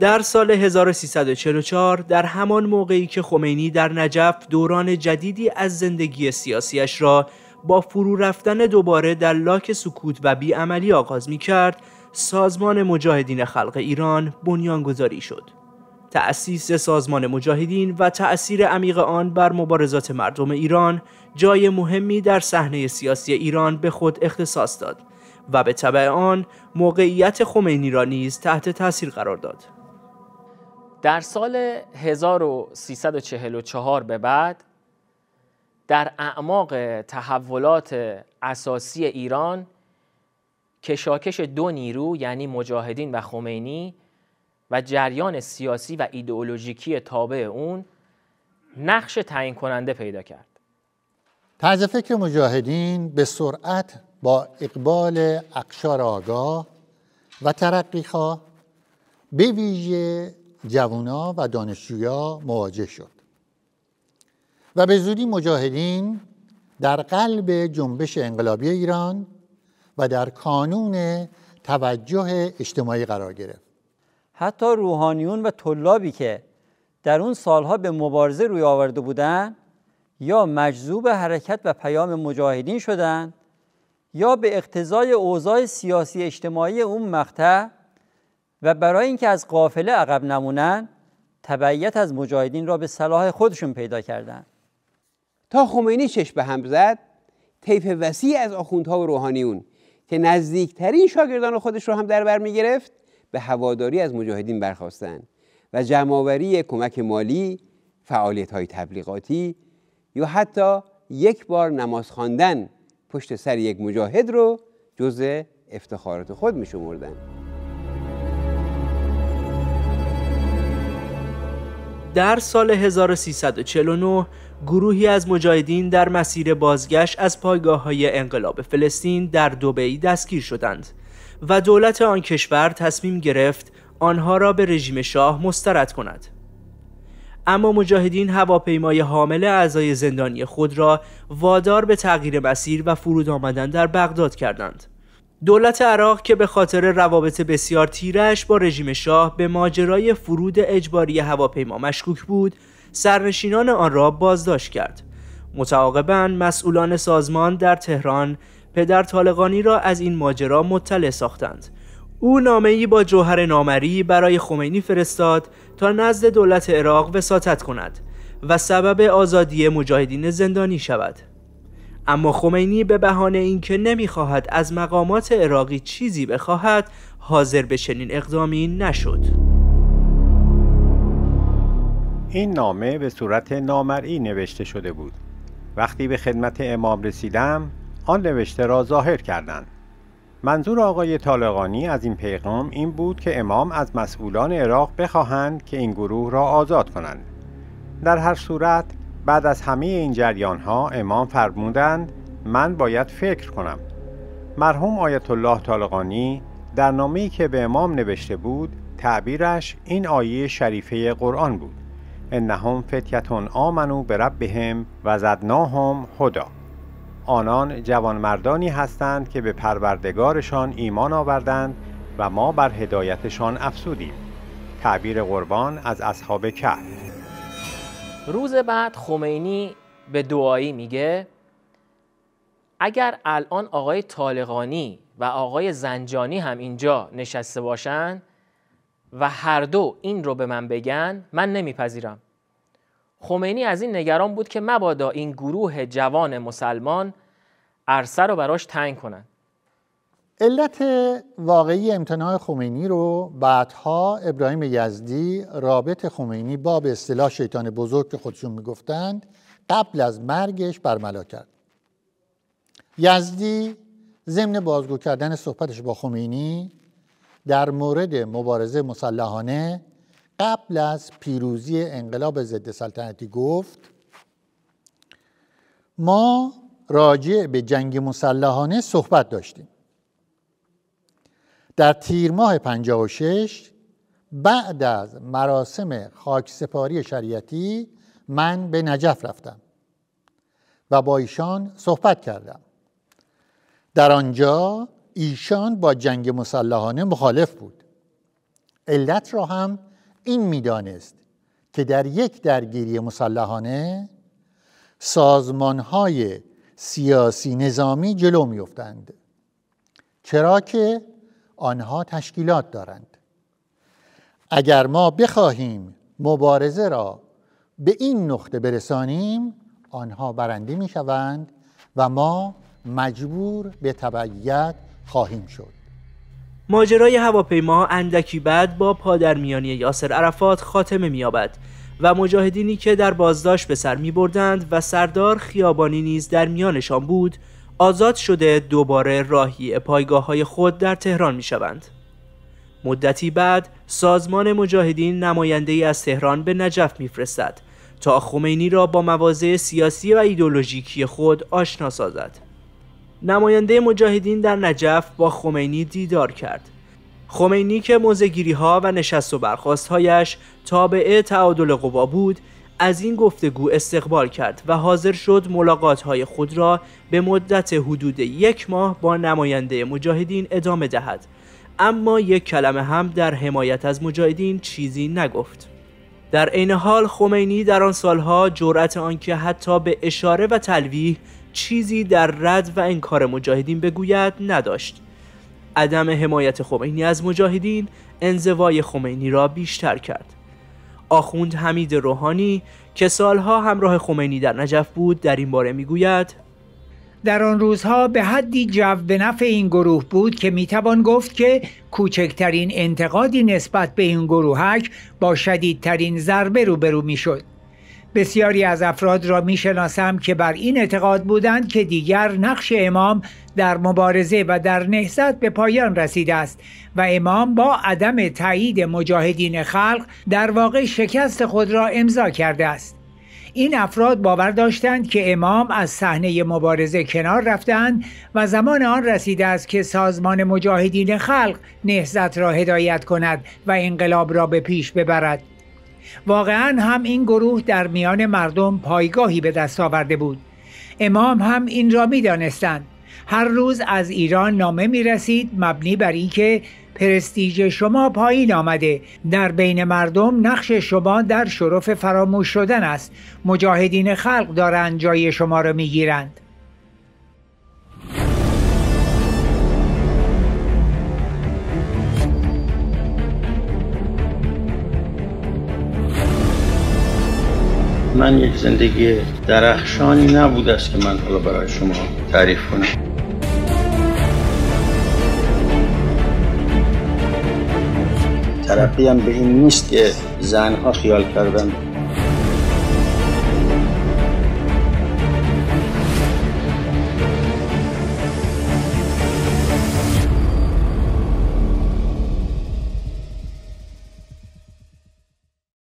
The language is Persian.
در سال 1344 در همان موقعی که خمینی در نجف دوران جدیدی از زندگی سیاسیش را با فرو رفتن دوباره در لاک سکوت و بیعملی آغاز می کرد، سازمان مجاهدین خلق ایران بنیانگذاری شد. تأسیس سازمان مجاهدین و تأثیر عمیق آن بر مبارزات مردم ایران جای مهمی در صحنه سیاسی ایران به خود اختصاص داد و به طبع آن موقعیت خمینی را نیز تحت تاثیر قرار داد. در سال 1344 به بعد در اعماق تحولات اساسی ایران کشاکش دو نیرو یعنی مجاهدین و خمینی و جریان سیاسی و ایدئولوژیکی تابع اون نقش تعیین کننده پیدا کرد. طرز فکر مجاهدین به سرعت با اقبال اقشار آگاه و ترقیخا به ویژه جوونا و دانشجویا مواجه شد و به زودی مجاهدین در قلب جنبش انقلابی ایران و در کانون توجه اجتماعی قرار گرفت حتی روحانیون و طلابی که در اون سالها به مبارزه روی آورده بودند یا مجذوب حرکت و پیام مجاهدین شدند یا به اقتضای اوضاع سیاسی اجتماعی اون مقطع و برای اینکه از قافله عقب نمونن تبعیت از مجاهدین را به صلاح خودشون پیدا کردند تا خمینی چش به هم زد طیف وسیع از آخوندها و روحانیون که نزدیکترین شاگردان خودش رو هم در بر میگرفت به هواداری از مجاهدین برخواستند و جمعآوری کمک مالی فعالیت های تبلیغاتی یا حتی یک بار نماز خواندن پشت سر یک مجاهد رو جزء افتخارات خود می در سال 1349 گروهی از مجاهدین در مسیر بازگشت از پایگاه های انقلاب فلسطین در دوبهی دستگیر شدند و دولت آن کشور تصمیم گرفت آنها را به رژیم شاه مسترد کند اما مجاهدین هواپیمای حامل اعضای زندانی خود را وادار به تغییر مسیر و فرود آمدن در بغداد کردند دولت عراق که به خاطر روابط بسیار تیرش با رژیم شاه به ماجرای فرود اجباری هواپیما مشکوک بود سرنشینان آن را بازداشت کرد متعاقبا مسئولان سازمان در تهران پدر طالقانی را از این ماجرا مطلع ساختند او نامه با جوهر نامری برای خمینی فرستاد تا نزد دولت عراق وساطت کند و سبب آزادی مجاهدین زندانی شود اما خمینی به بهانه اینکه نمیخواهد از مقامات عراقی چیزی بخواهد حاضر به چنین اقدامی نشد. این نامه به صورت نامرئی نوشته شده بود وقتی به خدمت امام رسیدم آن نوشته را ظاهر کردند منظور آقای طالقانی از این پیغام این بود که امام از مسئولان عراق بخواهند که این گروه را آزاد کنند در هر صورت بعد از همه این جریان ها امام فرمودند من باید فکر کنم مرحوم آیت الله طالقانی در نامی که به امام نوشته بود تعبیرش این آیه شریفه قرآن بود انهم فتیتون آمنو به ربهم و زدناهم خدا. آنان جوانمردانی هستند که به پروردگارشان ایمان آوردند و ما بر هدایتشان افسودیم تعبیر قربان از اصحاب کهف روز بعد خمینی به دعایی میگه اگر الان آقای طالقانی و آقای زنجانی هم اینجا نشسته باشن و هر دو این رو به من بگن من نمیپذیرم خمینی از این نگران بود که مبادا این گروه جوان مسلمان عرصه رو براش تنگ کنند علت واقعی امتناع خمینی رو بعدها ابراهیم یزدی رابط خمینی با به اصطلاح شیطان بزرگ که خودشون میگفتند قبل از مرگش برملا کرد یزدی ضمن بازگو کردن صحبتش با خمینی در مورد مبارزه مسلحانه قبل از پیروزی انقلاب ضد سلطنتی گفت ما راجع به جنگ مسلحانه صحبت داشتیم در تیر ماه 56 بعد از مراسم خاکسپاری شریعتی من به نجف رفتم و با ایشان صحبت کردم در آنجا ایشان با جنگ مسلحانه مخالف بود علت را هم این میدانست که در یک درگیری مسلحانه سازمانهای سیاسی نظامی جلو میافتند چرا که آنها تشکیلات دارند اگر ما بخواهیم مبارزه را به این نقطه برسانیم آنها برنده می شوند و ما مجبور به تبعیت خواهیم شد ماجرای هواپیما اندکی بعد با پادرمیانی یاسر عرفات خاتمه مییابد و مجاهدینی که در بازداشت به سر می بردند و سردار خیابانی نیز در میانشان بود آزاد شده دوباره راهی پایگاه های خود در تهران می شوند. مدتی بعد سازمان مجاهدین نماینده از تهران به نجف میفرستد تا خمینی را با مواضع سیاسی و ایدولوژیکی خود آشنا سازد. نماینده مجاهدین در نجف با خمینی دیدار کرد. خمینی که موزگیری ها و نشست و برخواست هایش تابعه تعادل قوا بود از این گفتگو استقبال کرد و حاضر شد ملاقات های خود را به مدت حدود یک ماه با نماینده مجاهدین ادامه دهد اما یک کلمه هم در حمایت از مجاهدین چیزی نگفت در عین حال خمینی در آن سالها جرأت آنکه حتی به اشاره و تلویح چیزی در رد و انکار مجاهدین بگوید نداشت عدم حمایت خمینی از مجاهدین انزوای خمینی را بیشتر کرد آخوند حمید روحانی که سالها همراه خمینی در نجف بود در این باره میگوید در آن روزها به حدی جو به نفع این گروه بود که میتوان گفت که کوچکترین انتقادی نسبت به این گروهک با شدیدترین ضربه روبرو میشد بسیاری از افراد را میشناسم که بر این اعتقاد بودند که دیگر نقش امام در مبارزه و در نهضت به پایان رسیده است و امام با عدم تایید مجاهدین خلق در واقع شکست خود را امضا کرده است این افراد باور داشتند که امام از صحنه مبارزه کنار رفتند و زمان آن رسیده است که سازمان مجاهدین خلق نهضت را هدایت کند و انقلاب را به پیش ببرد واقعا هم این گروه در میان مردم پایگاهی به دست آورده بود امام هم این را میدانستند هر روز از ایران نامه می رسید مبنی بر اینکه پرستیژ شما پایین آمده در بین مردم نقش شما در شرف فراموش شدن است مجاهدین خلق دارند جای شما را می گیرند من یک زندگی درخشانی نبوده است که من حالا برای شما تعریف کنم ترقی هم به این نیست که زنها خیال کردن